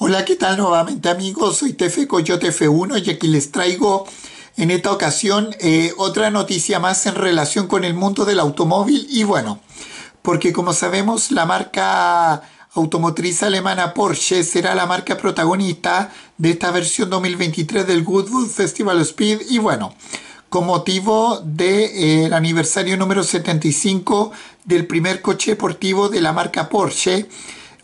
Hola, ¿qué tal nuevamente amigos? Soy Tefe Coyote F1 y aquí les traigo en esta ocasión eh, otra noticia más en relación con el mundo del automóvil y bueno, porque como sabemos la marca automotriz alemana Porsche será la marca protagonista de esta versión 2023 del Goodwood Festival Speed y bueno, con motivo del eh, aniversario número 75 del primer coche deportivo de la marca Porsche,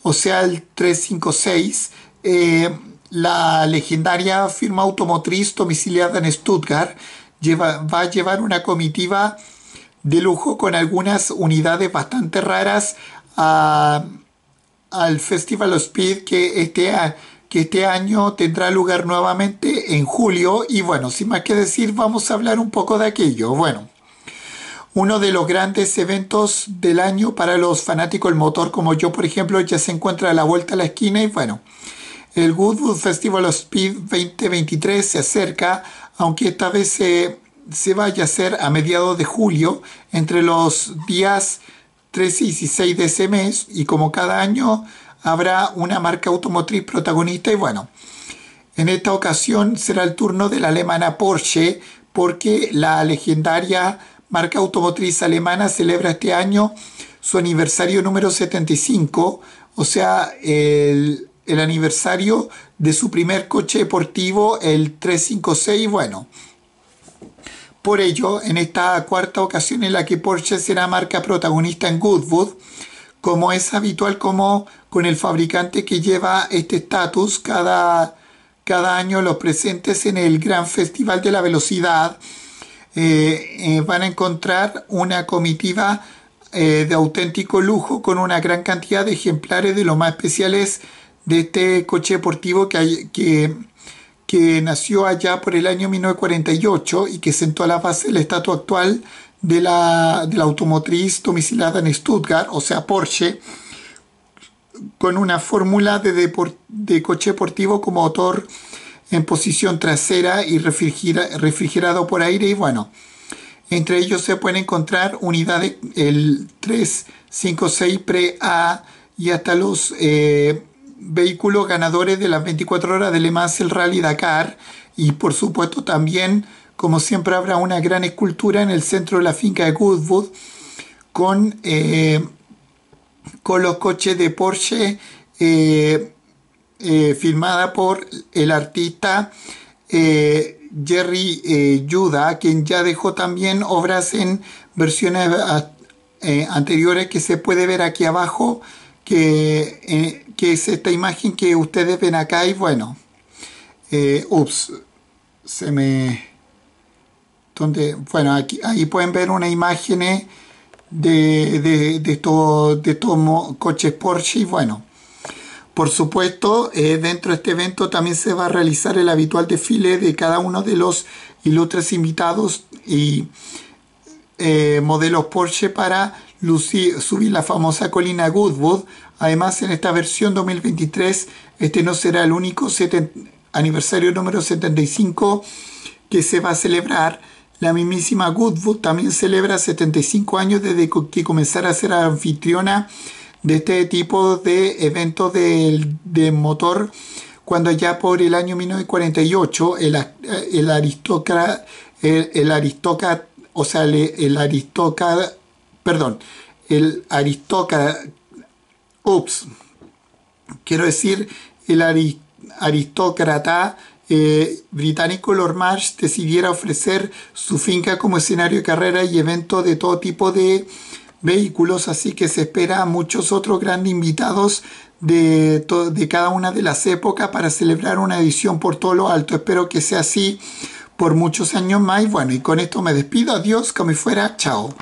o sea el 356, eh, la legendaria firma automotriz domiciliada en Stuttgart lleva, va a llevar una comitiva de lujo con algunas unidades bastante raras al Festival of Speed que este, que este año tendrá lugar nuevamente en julio. Y bueno, sin más que decir, vamos a hablar un poco de aquello. Bueno, uno de los grandes eventos del año para los fanáticos del motor como yo, por ejemplo, ya se encuentra a la vuelta a la esquina y bueno. El Goodwood Festival of Speed 2023 se acerca, aunque esta vez se, vaya a hacer a mediados de julio, entre los días 13 y 16 de ese mes, y como cada año habrá una marca automotriz protagonista, y bueno, en esta ocasión será el turno de la alemana Porsche, porque la legendaria marca automotriz alemana celebra este año su aniversario número 75, o sea, el el aniversario de su primer coche deportivo, el 356. Bueno, por ello, en esta cuarta ocasión en la que Porsche será marca protagonista en Goodwood, como es habitual como con el fabricante que lleva este estatus cada, cada año los presentes en el Gran Festival de la Velocidad, eh, eh, van a encontrar una comitiva eh, de auténtico lujo con una gran cantidad de ejemplares de los más especiales de este coche deportivo que, que, nació allá por el año 1948 y que sentó a la base el estatua actual de la, automotriz domicilada en Stuttgart, o sea Porsche, con una fórmula de, de coche deportivo como motor en posición trasera y refrigerado por aire y bueno. Entre ellos se pueden encontrar unidades el 356 Pre A y hasta los eh, vehículos ganadores de las 24 horas de Le el Rally Dakar y por supuesto también, como siempre, habrá una gran escultura en el centro de la finca de Goodwood con, eh, con los coches de Porsche eh, eh, filmada por el artista Jerry Yuda, quien ya dejó también obras en versiones anteriores que se puede ver aquí abajo que que es esta imagen que ustedes ven acá y bueno, eh, ups, se me... Donde, bueno, aquí, ahí pueden ver una imagen eh, de, de, de coches Porsche y bueno, por supuesto, eh, dentro de este evento también se va a realizar el habitual desfile de cada uno de los ilustres invitados y modelos Porsche para Lucy subí la famosa colina Goodwood. Además, en esta versión 2023, este no será el único aniversario número 75 que se va a celebrar. La mismísima Goodwood también celebra 75 años desde que comenzara a ser anfitriona de este tipo de eventos de, motor cuando ya por el año 1948 el, el aristócrata, el, o sea, el, el aristócrata perdón, el aristócrata, ups, quiero decir, el aristócrata eh, británico Lord Marsh decidiera ofrecer su finca como escenario de carrera y eventos de todo tipo de vehículos, así que se espera a muchos otros grandes invitados de, de cada una de las épocas para celebrar una edición por todo lo alto. Espero que sea así por muchos años más bueno, y con esto me despido, adiós, como fuera, chao.